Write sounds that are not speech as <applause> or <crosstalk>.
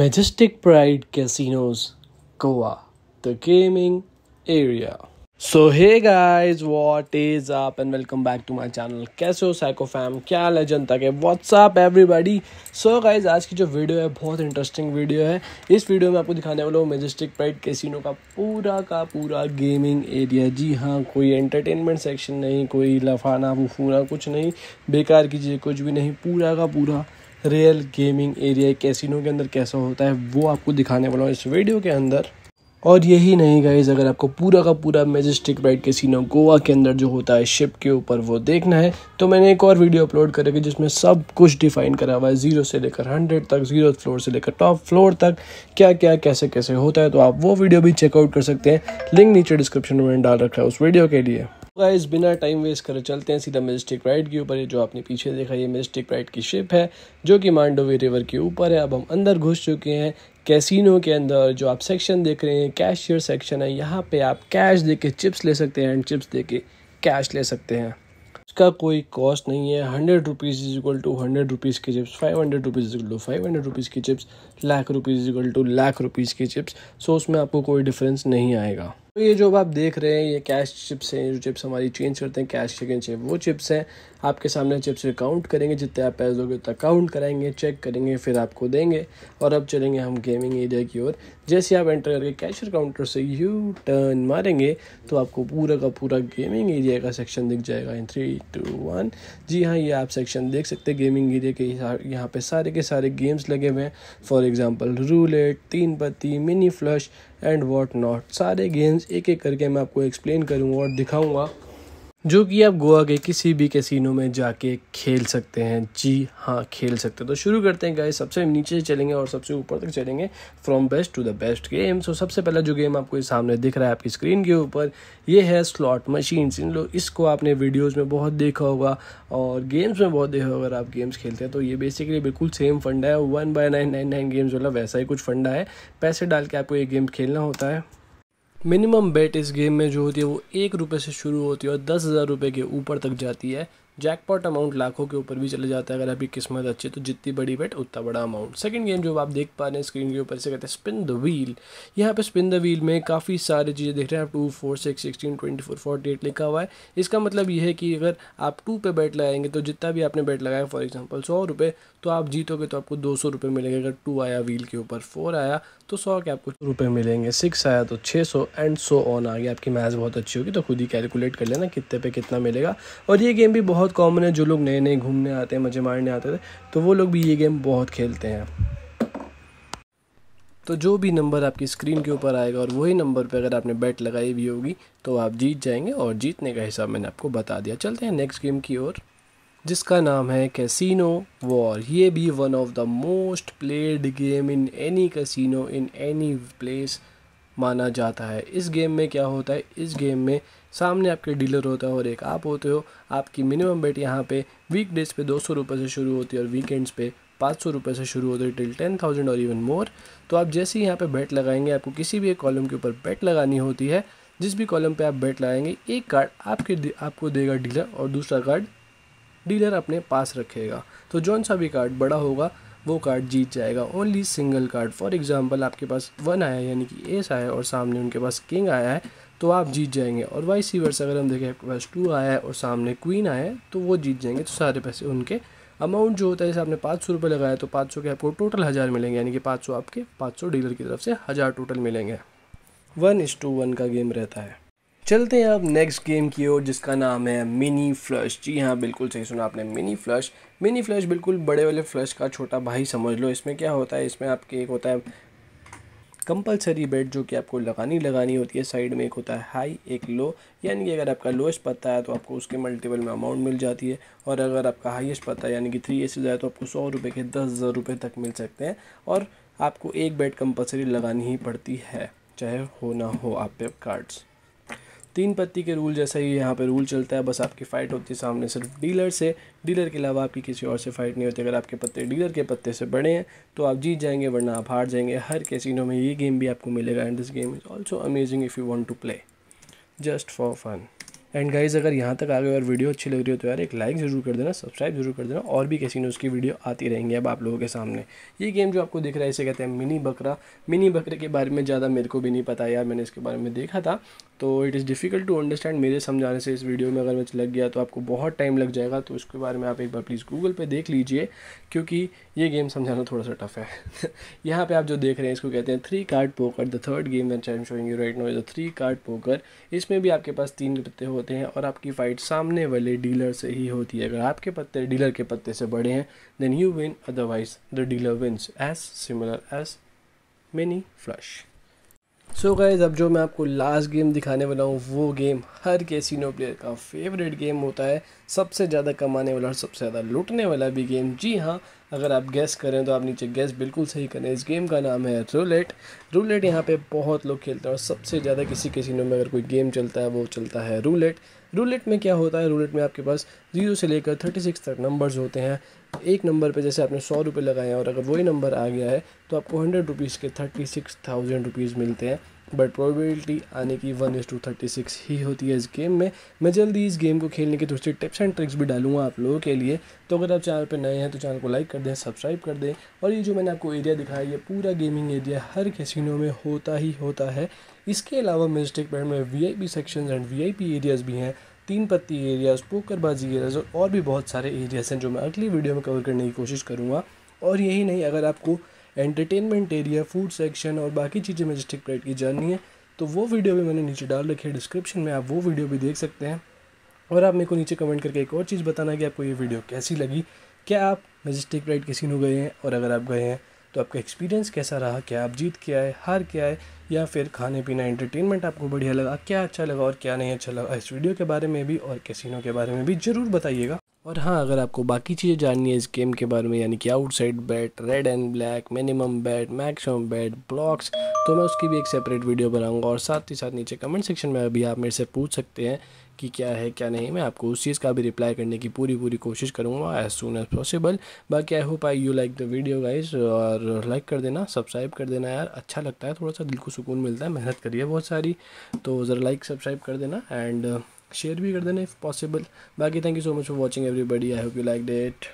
Majestic pride Casinos, Goa the gaming area so hey guys what is up and welcome back to my channel कैसे हो psycho fam क्या है जनता के WhatsApp everybody so guys आज की जो वीडियो है बहुत इंटरेस्टिंग वीडियो है इस वीडियो में आपको दिखाने वाला हूँ मेजेस्टिक प्राइड कैसीनो का पूरा का पूरा गेमिंग एरिया जी हाँ कोई एंटरटेनमेंट सेक्शन नहीं कोई लफाना फूफूना कुछ नहीं बेकार की चीज़ें कुछ भी नहीं पूरा का पूरा रियल गेमिंग एरिया कैसीनो के अंदर कैसा होता है वो आपको दिखाने वाला हूँ इस वीडियो के अंदर और यही नहीं गाइज अगर आपको पूरा का पूरा मेजेस्टिक राइड कैसीनो गोवा के अंदर जो होता है शिप के ऊपर वो देखना है तो मैंने एक और वीडियो अपलोड करेगी जिसमें सब कुछ डिफाइन करा हुआ है ज़ीरो से लेकर हंड्रेड तक जीरो फ्लोर से लेकर टॉप फ्लोर तक क्या क्या कैसे कैसे होता है तो आप वो वीडियो भी चेकआउट कर सकते हैं लिंक नीचे डिस्क्रिप्शन में डाल रखा है उस वीडियो के लिए गाइस बिना टाइम वेस्ट करे चलते हैं सीधा मेजिस्टिक राइड के ऊपर जो आपने पीछे देखा ये मेजिस्टिक राइड की शिप है जो कि मांडोवी रिवर के ऊपर है अब हम अंदर घुस चुके हैं कैसीनो के अंदर जो आप सेक्शन देख रहे हैं कैशियर सेक्शन है यहाँ पे आप कैश दे के चिप्स ले सकते हैं एंड चिप्स दे के कैश ले सकते हैं उसका कोई कॉस्ट नहीं है hundred rupees is equal to hundred rupees के chips five hundred rupees is equal to five hundred rupees के chips lakh rupees is equal to lakh rupees के चिप्स सो उसमें आपको कोई डिफरेंस नहीं आएगा तो ये जो आप देख रहे हैं ये कैश चिप्स हैं जो चिप्स हमारी चेंज करते हैं कैश चिकन चिप वो चिप्स हैं आपके सामने चिप्स काउंट करेंगे जितने आप पैसे दोगे उतना काउंट कराएंगे चेक करेंगे फिर आपको देंगे और अब चलेंगे हम गेमिंग एरिया की ओर जैसे आप एंटर करके कैशर काउंटर से यू टर्न मारेंगे तो आपको पूरा का पूरा गेमिंग एरिया का सेक्शन दिख जाएगा इन थ्री टू वन जी हाँ ये आप सेक्शन देख सकते हैं गेमिंग एरिया के यहाँ पे सारे के सारे गेम्स लगे हुए हैं for example roulette Teen Patti mini flush and what not सारे गेम्स एक एक करके मैं आपको एक्सप्लेन करूँगा और दिखाऊँगा जो कि आप गोवा के किसी भी कैसीनो में जाके खेल सकते हैं जी हाँ खेल सकते हैं तो शुरू करते हैं गाइस सबसे नीचे चलेंगे और सबसे ऊपर तक चलेंगे from best to the best game so सबसे पहला जो गेम आपको सामने दिख रहा है आपकी स्क्रीन के ऊपर ये है स्लॉट मशीन इन लोग इसको आपने वीडियोज़ में बहुत देखा होगा और गेम्स में बहुत देखा होगा अगर आप गेम्स खेलते हैं तो ये बेसिकली बिल्कुल सेम फंडा है one by nine nine nine games वाला वैसा ही कुछ फंडा है पैसे डाल के आपको ये गेम खेलना होता है मिनिमम बेट इस गेम में जो होती है वो एक रुपये से शुरू होती है और दस हज़ार रुपये के ऊपर तक जाती है जैकपॉट अमाउंट लाखों के ऊपर भी चले जाता है अगर आपकी किस्मत अच्छी तो जितनी बड़ी बेट उतना बड़ा अमाउंट सेकंड गेम जो आप देख पा रहे हैं स्क्रीन के ऊपर से कहते हैं स्पिन द व्हील यहाँ पे स्पिन द व्हील में काफ़ी सारी चीज़ें देख रहे हैं आप two four six sixteen twenty four forty eight लिखा हुआ है इसका मतलब ये है कि अगर आप टू पे बैट लगाएंगे तो जितना भी आपने बैट लगाया फॉर एग्जाम्पल सौ रुपये तो आप जीतोगे तो आपको दो सौ रुपये मिलेगा अगर टू आया व्हील के ऊपर फोर आया तो सौ के आपको रुपये मिलेंगे सिक्स आया तो छः सौ एंड सो ऑन आ गया आपकी मैथ्स बहुत अच्छी होगी तो खुद ही कैलकुलेट कर लेना कितने पे कितना मिलेगा और ये गेम भी बहुत कॉमन है जो लोग नए नए घूमने आते हैं मज़े मारने आते थे तो वो लोग भी ये गेम बहुत खेलते हैं तो जो भी नंबर आपकी स्क्रीन के ऊपर आएगा और वही नंबर पर अगर आपने बैट लगाई हुई होगी तो आप जीत जाएंगे और जीतने का हिसाब मैंने आपको बता दिया चलते हैं नेक्स्ट गेम की ओर जिसका नाम है कैसीनो वॉर ये भी one of the most played game in any casino in any place माना जाता है इस गेम में क्या होता है इस गेम में सामने आपके डीलर होता है और एक आप होते हो आपकी मिनिमम बेट यहाँ पे वीकडेज पे दो सौ रुपये से शुरू होती है और वीकेंड्स पे पाँच सौ रुपये से शुरू होती है टिल टेन थाउजेंड और इवन मोर तो आप जैसे ही यहाँ पे बेट लगाएंगे आपको किसी भी एक कॉलम के ऊपर बेट लगानी होती है जिस भी कॉलम पे आप बेट लगाएंगे एक कार्ड आपके आपको देगा डीलर और दूसरा कार्ड डीलर अपने पास रखेगा तो जौन सा भी कार्ड बड़ा होगा वो कार्ड जीत जाएगा only single card for example आपके पास वन आया है यानी कि एस आया है और सामने उनके पास किंग आया है तो आप जीत जाएंगे और सी वर्स अगर हम देखें आपके पास टू आया है और सामने क्वीन आया है तो वो जीत जाएंगे तो सारे पैसे उनके अमाउंट जो होता है जैसे आपने पाँच सौ रुपये लगाया तो पाँच सौ के आपको टोटल हज़ार मिलेंगे यानी कि पाँच सौ आपके पाँच सौ डीलर की तरफ से हज़ार टोटल मिलेंगे वन इस टू वन का गेम रहता है चलते हैं अब नेक्स्ट गेम की ओर जिसका नाम है मिनी फ्लश जी हाँ बिल्कुल सही सुना आपने मिनी फ्लश मिनी फ्लश बिल्कुल बड़े वाले फ्लश का छोटा भाई समझ लो इसमें क्या होता है इसमें आपके एक होता है कंपलसरी बेड जो कि आपको लगानी लगानी होती है साइड में एक होता है हाई एक लो यानी कि अगर आपका लोएस्ट पता है तो आपको उसके मल्टीपल में अमाउंट मिल जाती है और अगर आपका हाईएस्ट पता है यानी कि थ्री ए से ज़्यादा तो आपको सौ रुपये के दस हज़ार रुपये तक मिल सकते हैं और आपको एक बेड कंपलसरी लगानी ही पड़ती है चाहे हो ना हो आप पे कार्ड्स तीन पत्ती के रूल जैसा ही यहाँ पे रूल चलता है बस आपकी फ़ाइट होती है सामने सिर्फ डीलर से डीलर के अलावा आपकी किसी और से फाइट नहीं होती अगर आपके पत्ते डीलर के पत्ते से बड़े हैं तो आप जीत जाएंगे वरना आप हार जाएंगे हर कैसीनो में ये गेम भी आपको मिलेगा and this game is also amazing if you want to play just for fun and guys अगर यहाँ तक आ गए और वीडियो अच्छी लग रही हो तो यार एक लाइक ज़रूर कर देना सब्सक्राइब जरूर कर देना और भी कैसीनोज़ की वीडियो आती रहेंगी अब आप लोगों के सामने ये गेम जो आपको दिख रहा है इसे कहते हैं मिनी बकरा मिनी बकरे के बारे में ज़्यादा मेरे को भी नहीं पता यार मैंने इसके बारे में देखा था तो it is difficult to understand मेरे समझाने से इस वीडियो में अगर मैं लग गया तो आपको बहुत टाइम लग जाएगा तो उसके बारे में आप एक बार प्लीज़ गूगल पे देख लीजिए क्योंकि ये गेम समझाना थोड़ा सा टफ है <laughs> यहाँ पे आप जो देख रहे हैं इसको कहते हैं three card poker the third game that I showing you right no is the three card poker इसमें भी आपके पास तीन पत्ते होते हैं और आपकी फ़ाइट सामने वाले डीलर से ही होती है अगर आपके पत्ते डीलर के पत्ते से बड़े हैं then you win otherwise the dealer wins as similar as mini flush so so guys अब जो मैं आपको लास्ट गेम दिखाने वाला हूँ वो गेम हर कैसीनो प्लेयर का फेवरेट गेम होता है सबसे ज़्यादा कमाने वाला और सबसे ज़्यादा लूटने वाला भी गेम जी हाँ अगर आप गैस करें तो आप नीचे गैस बिल्कुल सही करें इस गेम का नाम है रूलेट रूलेट यहाँ पे बहुत लोग खेलते हैं और सबसे ज़्यादा किसी कैसीनो में अगर कोई गेम चलता है वो चलता है रूलेट रूलेट में क्या होता है रूलेट में आपके पास जीरो से लेकर थर्टी सिक्स तक नंबर्स होते हैं एक नंबर पे जैसे आपने सौ रुपये लगाए हैं और अगर वही नंबर आ गया है तो आपको हंड्रेड रुपीज़ के थर्टी सिक्स थाउजेंड रुपीज़ मिलते हैं बट प्रोबेबिलिटी आने की one is to thirty six ही होती है इस गेम में मैं जल्दी इस गेम को खेलने के दूसरी टिप्स एंड ट्रिक्स भी डालूंगा आप लोगों के लिए तो अगर आप चैनल पर नए हैं तो चैनल को लाइक कर दें सब्सक्राइब कर दें और ये जो मैंने आपको एरिया दिखाया ये पूरा गेमिंग एरिया हर कैसीनो में होता ही होता है इसके अलावा मिस्टेक पैंड में V I P section and V I P areas भी हैं तीन पत्ती एरियाज़ पोकरबाजी एरियाज़ और, और भी बहुत सारे एरियाज़ हैं जो मैं अगली वीडियो में कवर करने की कोशिश करूँगा और यही नहीं अगर आपको एंटरटेनमेंट एरिया फूड सेक्शन और बाकी चीज़ें मजिस्टिक परेड की जाननी है तो वो वीडियो भी मैंने नीचे डाल रखी है डिस्क्रिप्शन में आप वो वीडियो भी देख सकते हैं और आप मेरे को नीचे कमेंट करके एक और चीज़ बताना कि आपको ये वीडियो कैसी लगी क्या आप मजिस्टिक परेड किसी गए हैं और अगर आप गए हैं तो आपका एक्सपीरियंस कैसा रहा क्या आप जीत के आए हार के आए या फिर खाने पीना एंटरटेनमेंट आपको बढ़िया लगा क्या अच्छा लगा और क्या नहीं अच्छा लगा इस वीडियो के बारे में भी और कैसीनो के बारे में भी ज़रूर बताइएगा और हाँ अगर आपको बाकी चीज़ें जाननी है इस गेम के बारे में यानी कि outside bet red and black minimum bet maximum bet blocks तो मैं उसकी भी एक सेपरेट वीडियो बनाऊंगा और साथ ही साथ नीचे कमेंट सेक्शन में अभी आप मेरे से पूछ सकते हैं कि क्या है क्या नहीं मैं आपको उस चीज़ का भी रिप्लाई करने की पूरी पूरी कोशिश करूँगा एज सुन एज़ पॉसिबल बाकी I hope I you like the video guys और लाइक कर देना सब्सक्राइब कर देना यार अच्छा लगता है थोड़ा सा दिल को सुकून मिलता है मेहनत करिए बहुत सारी तो ज़रा लाइक सब्सक्राइब कर देना एंड शेयर भी कर देना इफ़ पॉसिबल बाकी thank you so much for watching everybody I hope you like date